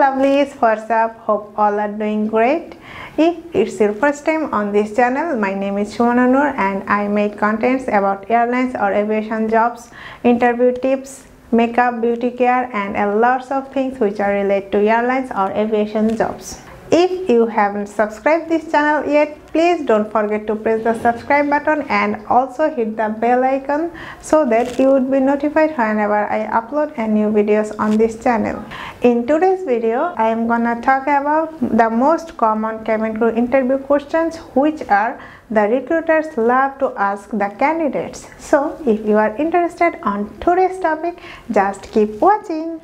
lovelies first up hope all are doing great if it's your first time on this channel my name is Shumana and I make contents about airlines or aviation jobs interview tips makeup beauty care and a lots of things which are related to airlines or aviation jobs if you haven't subscribed this channel yet, please don't forget to press the subscribe button and also hit the bell icon so that you would be notified whenever I upload a new videos on this channel. In today's video, I am gonna talk about the most common cabin crew interview questions which are the recruiters love to ask the candidates. So if you are interested on today's topic, just keep watching.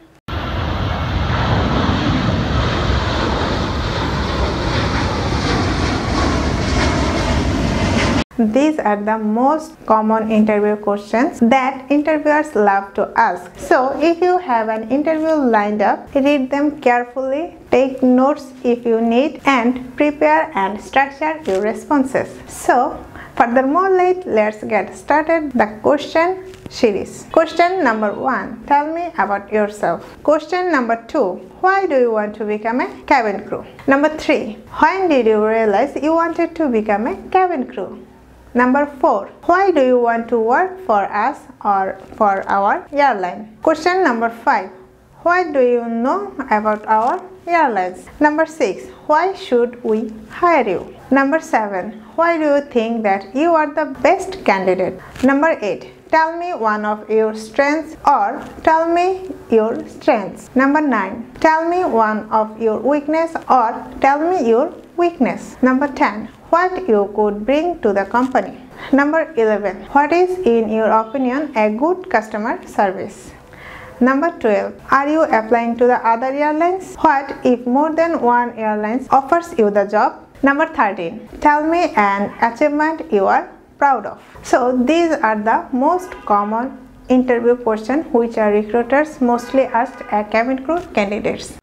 These are the most common interview questions that interviewers love to ask. So if you have an interview lined up, read them carefully, take notes if you need and prepare and structure your responses. So furthermore, let's get started the question series. Question number 1. Tell me about yourself. Question number 2. Why do you want to become a cabin crew? Number 3. When did you realize you wanted to become a cabin crew? Number 4. Why do you want to work for us or for our airline? Question number 5. Why do you know about our airlines? Number 6. Why should we hire you? Number 7. Why do you think that you are the best candidate? Number 8. Tell me one of your strengths or tell me your strengths. Number 9. Tell me one of your weakness or tell me your weakness. Number 10. What you could bring to the company. Number 11. What is in your opinion a good customer service? Number 12. Are you applying to the other airlines? What if more than one airlines offers you the job? Number 13. Tell me an achievement you are proud of. So these are the most common interview questions which are recruiters mostly asked cabin crew candidates.